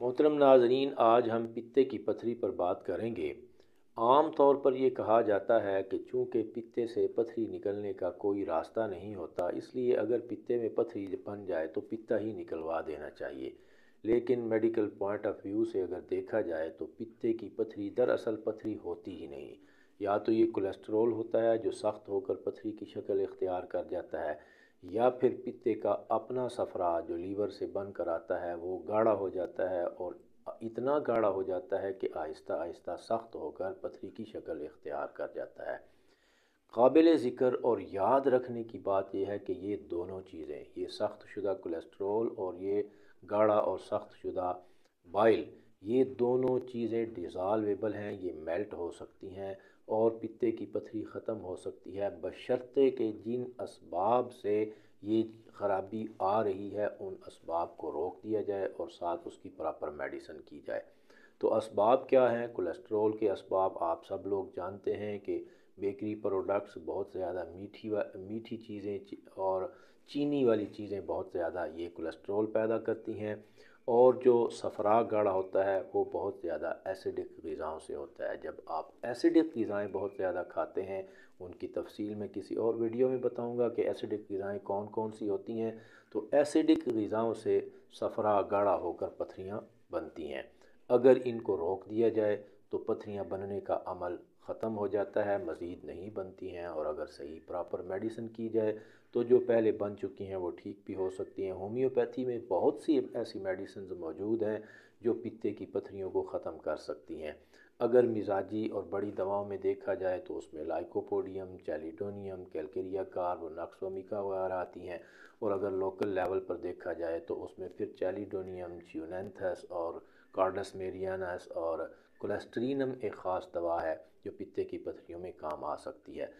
मोहतरम नाजरीन आज हम पिते की पथरी पर बात करेंगे आम तौर पर यह कहा जाता है कि चूँकि पिते से पथरी निकलने का कोई रास्ता नहीं होता इसलिए अगर पिते में पथरी बन जाए तो पिता ही निकलवा देना चाहिए लेकिन मेडिकल पॉइंट ऑफ व्यू से अगर देखा जाए तो पिते की पथरी दरअसल पथरी होती ही नहीं या तो ये कोलेस्ट्रोल होता है जो सख्त होकर पथरी की शक्ल इख्तियार कर जाता है या फिर पित्ते का अपना सफरा जो लीवर से बन कर आता है वो गाढ़ा हो जाता है और इतना गाढ़ा हो जाता है कि आहिस्ता आहिस्ता सख्त होकर पथरी की शक्ल इख्तियार कर जाता है काबिल ज़िक्र और याद रखने की बात यह है कि ये दोनों चीज़ें ये सख्त शुदा कोलेस्ट्रोल और ये गाढ़ा और सख्त शुदा बाइल ये दोनों चीज़ें डिज़ालवेबल हैं ये मेल्ट हो सकती हैं और पत्ते की पथरी ख़त्म हो सकती है बशर्ते के जिन इसबाब से ये ख़राबी आ रही है उन इसबाब को रोक दिया जाए और साथ उसकी प्रॉपर मेडिसन की जाए तो इसबाब क्या हैं कोलेस्ट्रोल के इसबाब आप सब लोग जानते हैं कि बेकरी प्रोडक्ट्स बहुत ज़्यादा मीठी मीठी चीज़ें और चीनी वाली चीज़ें बहुत ज़्यादा ये कोलेस्ट्रोल पैदा करती हैं और जो सफरा गाढ़ा होता है वो बहुत ज़्यादा एसिडिक गज़ाओं से होता है जब आप एसिडिक गज़ाएँ बहुत ज़्यादा खाते हैं उनकी तफसील में किसी और वीडियो में बताऊँगा कि एसिडिक गज़ाएँ कौन कौन सी होती हैं तो एसिडिक गज़ाओं से सफरा गाढ़ा होकर पथरियाँ बनती हैं अगर इनको रोक दिया जाए तो पथरियाँ बनने का अमल ख़त्म हो जाता है मज़ीद नहीं बनती हैं और अगर सही प्रॉपर मेडिसिन की जाए तो जो पहले बन चुकी हैं वो ठीक भी हो सकती हैं होम्योपैथी में बहुत सी ऐसी मेडिसिन मौजूद हैं जो पित्ते की पथरियों को ख़त्म कर सकती हैं अगर मिजाजी और बड़ी दवाओं में देखा जाए तो उसमें लाइकोपोडियम चैलिडोनियम कैलकेरिया कार्बोनाक्सोमिका वगैरह आती हैं और अगर लोकल लेवल पर देखा जाए तो उसमें फिर चैलिडोनियम ज्यूनेंथस और कार्डस मेरियानस और कोलेस्ट्रीनम एक ख़ास दवा है जो पित्ते की पथरियों में काम आ सकती है